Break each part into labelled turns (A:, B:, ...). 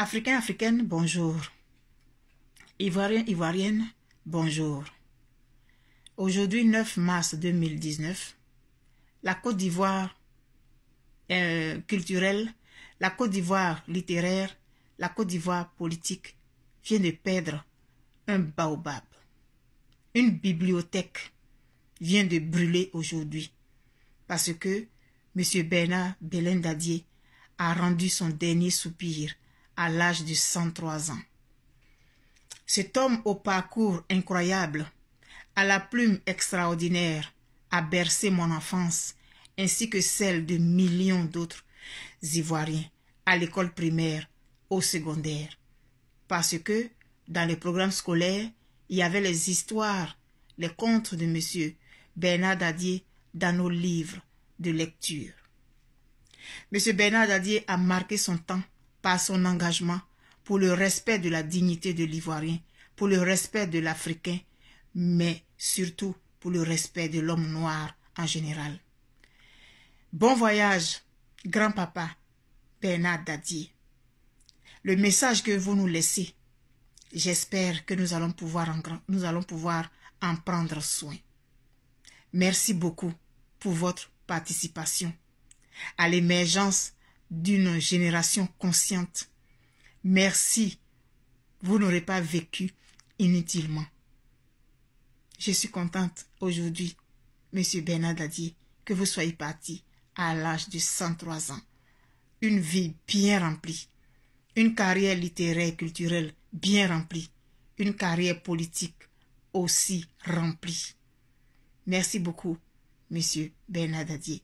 A: Africain, africaine, bonjour. Ivoiriens, ivoirienne, bonjour. Aujourd'hui, 9 mars 2019, la Côte d'Ivoire euh, culturelle, la Côte d'Ivoire littéraire, la Côte d'Ivoire politique vient de perdre un baobab. Une bibliothèque vient de brûler aujourd'hui parce que M. Bernard Belendadier a rendu son dernier soupir à l'âge de 103 ans. Cet homme au parcours incroyable, à la plume extraordinaire, a bercé mon enfance ainsi que celle de millions d'autres Ivoiriens à l'école primaire, au secondaire. Parce que dans les programmes scolaires, il y avait les histoires, les contes de monsieur Bernard Dadier dans nos livres de lecture. Monsieur Bernard Dadier a marqué son temps à son engagement pour le respect de la dignité de l'Ivoirien, pour le respect de l'Africain, mais surtout pour le respect de l'homme noir en général. Bon voyage, grand-papa Bernard Dadier. Le message que vous nous laissez, j'espère que nous allons, pouvoir en, nous allons pouvoir en prendre soin. Merci beaucoup pour votre participation à l'émergence d'une génération consciente. Merci, vous n'aurez pas vécu inutilement. Je suis contente aujourd'hui, Monsieur Bernard que vous soyez parti à l'âge de 103 ans. Une vie bien remplie, une carrière littéraire et culturelle bien remplie, une carrière politique aussi remplie. Merci beaucoup, Monsieur Bernard Adier.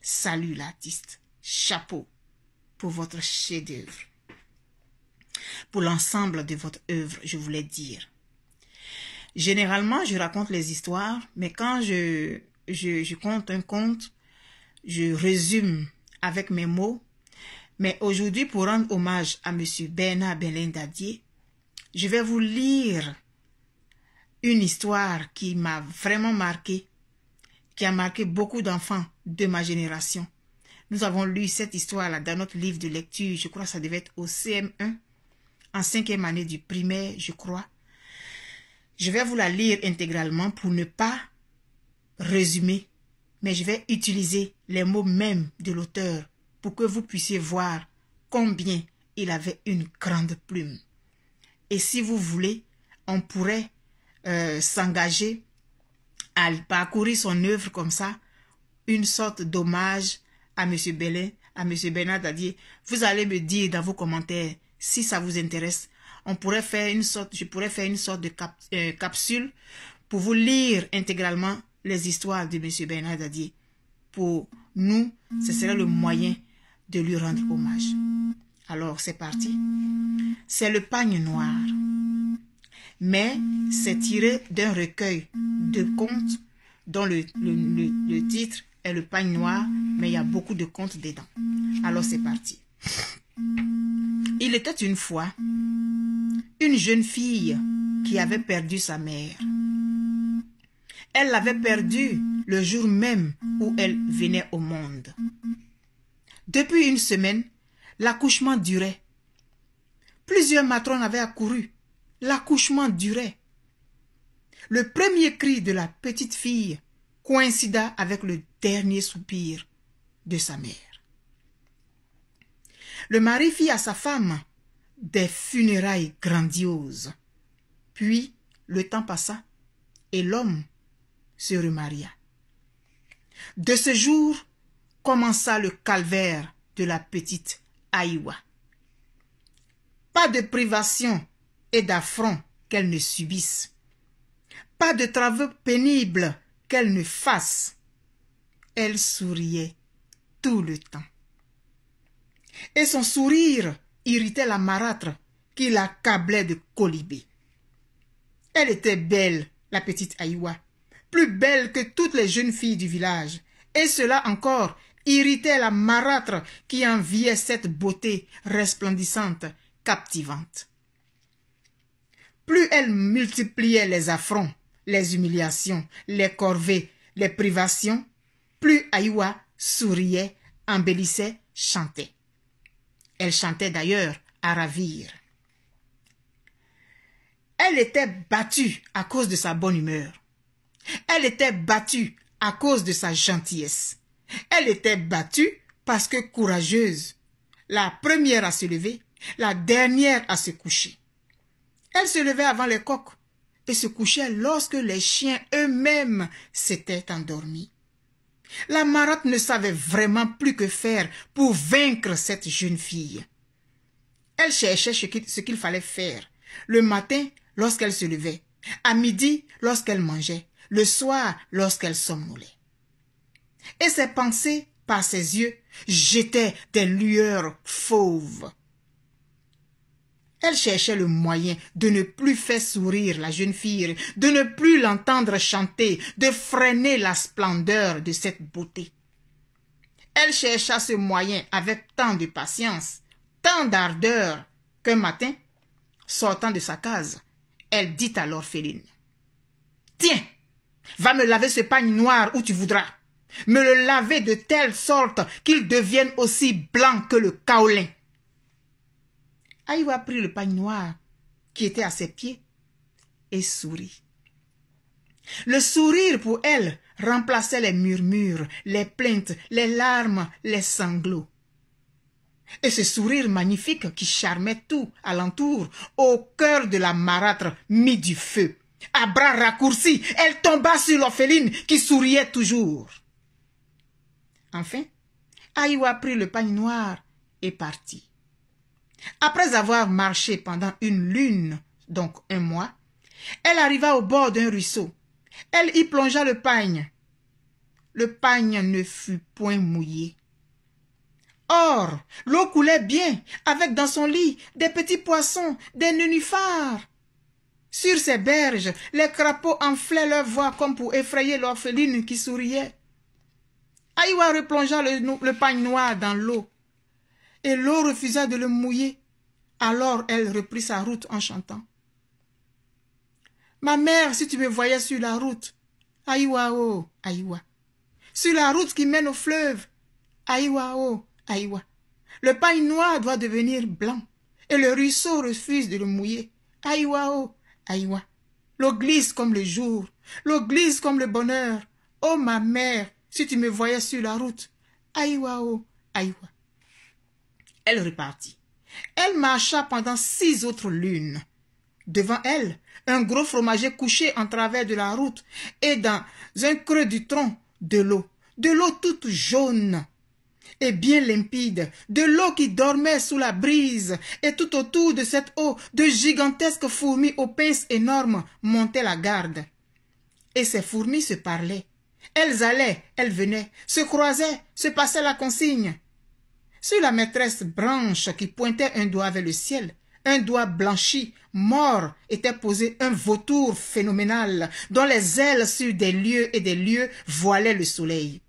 A: Salut l'artiste. Chapeau pour votre chef-d'œuvre. Pour l'ensemble de votre œuvre, je voulais dire. Généralement, je raconte les histoires, mais quand je, je, compte un conte, je résume avec mes mots. Mais aujourd'hui, pour rendre hommage à M. Bernard dadier je vais vous lire une histoire qui m'a vraiment marqué, qui a marqué beaucoup d'enfants de ma génération. Nous avons lu cette histoire-là dans notre livre de lecture, je crois que ça devait être au CM1, en cinquième année du primaire, je crois. Je vais vous la lire intégralement pour ne pas résumer, mais je vais utiliser les mots mêmes de l'auteur pour que vous puissiez voir combien il avait une grande plume. Et si vous voulez, on pourrait euh, s'engager à parcourir son œuvre comme ça, une sorte d'hommage à M. Bellet, à monsieur Bernard a vous allez me dire dans vos commentaires si ça vous intéresse. On pourrait faire une sorte, je pourrais faire une sorte de euh, capsule pour vous lire intégralement les histoires de monsieur Bernard Dadier. Pour nous, ce serait le moyen de lui rendre hommage. Alors, c'est parti. C'est le pagne noir. Mais c'est tiré d'un recueil de contes dont le, le, le titre est Le pagne noir mais il y a beaucoup de contes dedans. Alors c'est parti. Il était une fois une jeune fille qui avait perdu sa mère. Elle l'avait perdue le jour même où elle venait au monde. Depuis une semaine, l'accouchement durait. Plusieurs matrones avaient accouru. L'accouchement durait. Le premier cri de la petite fille coïncida avec le dernier soupir de sa mère. Le mari fit à sa femme des funérailles grandioses. Puis le temps passa et l'homme se remaria. De ce jour commença le calvaire de la petite Aïwa. Pas de privation et d'affront qu'elle ne subisse. Pas de travaux pénibles qu'elle ne fasse. Elle souriait tout le temps. Et son sourire irritait la marâtre qui l'accablait de colibé. Elle était belle, la petite Aïwa, plus belle que toutes les jeunes filles du village, et cela encore irritait la marâtre qui enviait cette beauté resplendissante, captivante. Plus elle multipliait les affronts, les humiliations, les corvées, les privations, plus Aïwa souriait, embellissait, chantait. Elle chantait d'ailleurs à ravir. Elle était battue à cause de sa bonne humeur. Elle était battue à cause de sa gentillesse. Elle était battue parce que courageuse, la première à se lever, la dernière à se coucher. Elle se levait avant les coqs et se couchait lorsque les chiens eux-mêmes s'étaient endormis. La marotte ne savait vraiment plus que faire pour vaincre cette jeune fille. Elle cherchait ce qu'il fallait faire. Le matin, lorsqu'elle se levait. À midi, lorsqu'elle mangeait. Le soir, lorsqu'elle somnolait. Et ses pensées, par ses yeux, jetaient des lueurs fauves. Elle cherchait le moyen de ne plus faire sourire la jeune fille, de ne plus l'entendre chanter, de freiner la splendeur de cette beauté. Elle chercha ce moyen avec tant de patience, tant d'ardeur, qu'un matin, sortant de sa case, elle dit à l'orpheline Tiens, va me laver ce pagne noir où tu voudras, me le laver de telle sorte qu'il devienne aussi blanc que le kaolin. Aïwa ah, prit le pagne noir qui était à ses pieds et sourit. Le sourire pour elle remplaçait les murmures, les plaintes, les larmes, les sanglots. Et ce sourire magnifique qui charmait tout alentour, au cœur de la marâtre, mit du feu. À bras raccourcis, elle tomba sur l'orpheline qui souriait toujours. Enfin, Aïwa prit le pagne noir et partit. Après avoir marché pendant une lune, donc un mois, elle arriva au bord d'un ruisseau. Elle y plongea le pagne. Le pagne ne fut point mouillé. Or, l'eau coulait bien, avec dans son lit des petits poissons, des nénuphars. Sur ses berges, les crapauds enflaient leur voix comme pour effrayer l'orpheline qui souriait. Aïwa replongea le, le pagne noir dans l'eau et l'eau refusa de le mouiller. Alors elle reprit sa route en chantant. Ma mère, si tu me voyais sur la route, Aïwao, Aïwa. Sur la route qui mène au fleuve, Aïwao, Aïwa. Le pain noir doit devenir blanc, et le ruisseau refuse de le mouiller. Aïwao, Aïwa. L'eau glisse comme le jour, l'eau glisse comme le bonheur. Oh ma mère, si tu me voyais sur la route, Aïwao, Aïwa. Elle repartit. Elle marcha pendant six autres lunes. Devant elle, un gros fromager couché en travers de la route et dans un creux du tronc de l'eau, de l'eau toute jaune et bien limpide, de l'eau qui dormait sous la brise, et tout autour de cette eau, de gigantesques fourmis aux pinces énormes montaient la garde. Et ces fourmis se parlaient. Elles allaient, elles venaient, se croisaient, se passaient la consigne sur la maîtresse branche qui pointait un doigt vers le ciel, un doigt blanchi, mort, était posé un vautour phénoménal, dont les ailes sur des lieux et des lieux voilaient le soleil.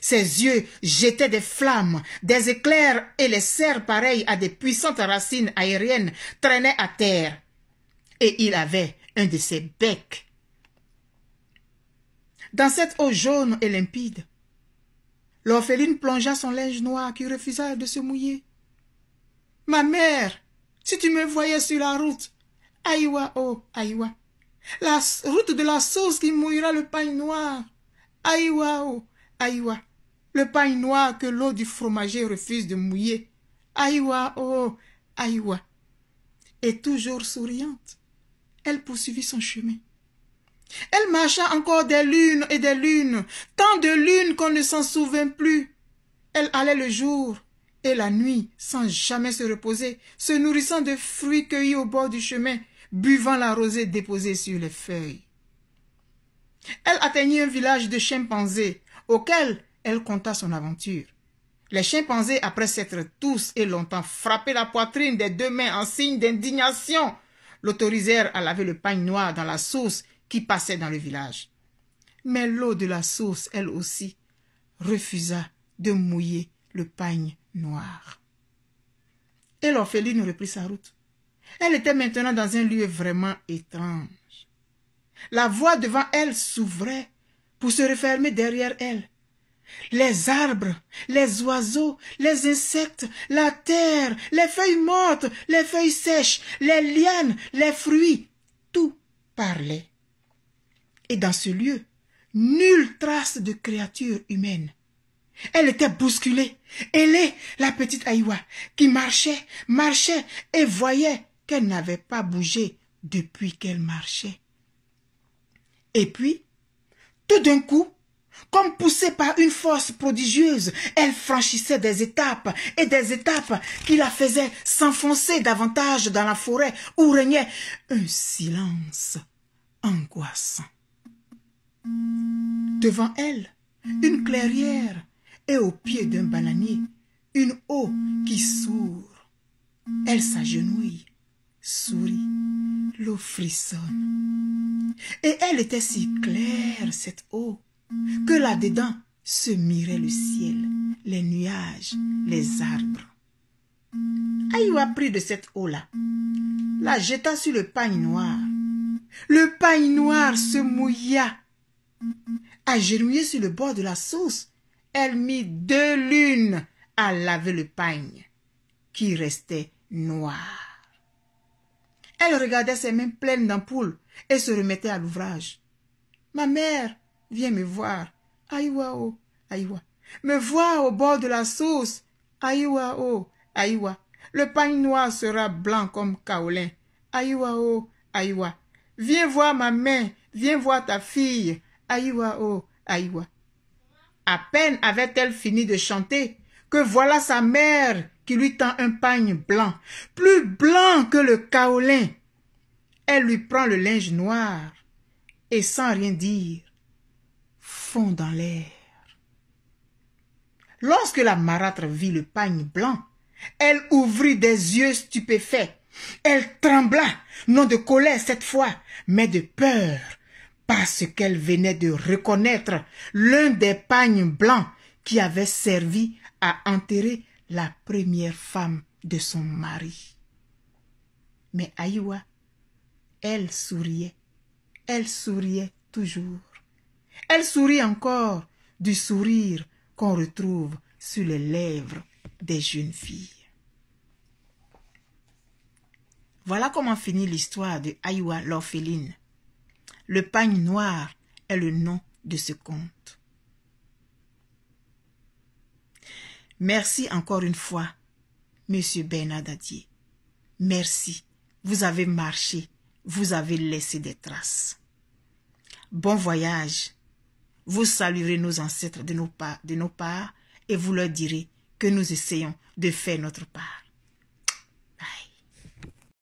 A: Ses yeux jetaient des flammes, des éclairs et les serres pareilles à des puissantes racines aériennes traînaient à terre. Et il avait un de ses becs. Dans cette eau jaune et limpide, L'orpheline plongea son linge noir qui refusa de se mouiller. Ma mère, si tu me voyais sur la route, Aïwa, oh, Aïwa, la route de la sauce qui mouillera le pain noir, Aïwa, oh, Aïwa, le pain noir que l'eau du fromager refuse de mouiller, Aïwa, oh, Aïwa. Et toujours souriante, elle poursuivit son chemin. Elle marcha encore des lunes et des lunes, tant de lunes qu'on ne s'en souvint plus. Elle allait le jour et la nuit sans jamais se reposer, se nourrissant de fruits cueillis au bord du chemin, buvant la rosée déposée sur les feuilles. Elle atteignit un village de chimpanzés, auquel elle conta son aventure. Les chimpanzés, après s'être tous et longtemps frappés la poitrine des deux mains en signe d'indignation, l'autorisèrent à laver le pain noir dans la sauce qui passait dans le village. Mais l'eau de la source, elle aussi, refusa de mouiller le pagne noir. Et l'orpheline reprit sa route. Elle était maintenant dans un lieu vraiment étrange. La voie devant elle s'ouvrait pour se refermer derrière elle. Les arbres, les oiseaux, les insectes, la terre, les feuilles mortes, les feuilles sèches, les lianes, les fruits, tout parlait et dans ce lieu, nulle trace de créature humaine. Elle était bousculée, ailée, la petite Aïwa, qui marchait, marchait et voyait qu'elle n'avait pas bougé depuis qu'elle marchait. Et puis, tout d'un coup, comme poussée par une force prodigieuse, elle franchissait des étapes et des étapes qui la faisaient s'enfoncer davantage dans la forêt où régnait un silence angoissant. Devant elle, une clairière et au pied d'un bananier, une eau qui sourd. Elle s'agenouille, sourit, l'eau frissonne. Et elle était si claire, cette eau, que là-dedans se mirait le ciel, les nuages, les arbres. A pris de cette eau-là, la jeta sur le paille noir. Le paille noir se mouilla Agenouillée sur le bord de la source, elle mit deux lunes à laver le pagne, qui restait noir. Elle regardait ses mains pleines d'ampoules et se remettait à l'ouvrage. Ma mère, viens me voir. oh, aïwa. Me voir au bord de la source. oh, aïwa. Le pagne noir sera blanc comme kaolin. oh, aïwa. Viens voir ma main, viens voir ta fille. Aïwa, oh, Aïwa. À peine avait-elle fini de chanter que voilà sa mère qui lui tend un pagne blanc, plus blanc que le kaolin. Elle lui prend le linge noir et sans rien dire, fond dans l'air. Lorsque la marâtre vit le pagne blanc, elle ouvrit des yeux stupéfaits. Elle trembla, non de colère cette fois, mais de peur, parce qu'elle venait de reconnaître l'un des pagnes blancs qui avait servi à enterrer la première femme de son mari. Mais Aïwa, elle souriait, elle souriait toujours. Elle sourit encore du sourire qu'on retrouve sur les lèvres des jeunes filles. Voilà comment finit l'histoire de Aïwa l'orpheline. Le pagne noir est le nom de ce conte. Merci encore une fois, Monsieur Adier. Merci. Vous avez marché. Vous avez laissé des traces. Bon voyage. Vous saluerez nos ancêtres de nos, de nos parts et vous leur direz que nous essayons de faire notre part.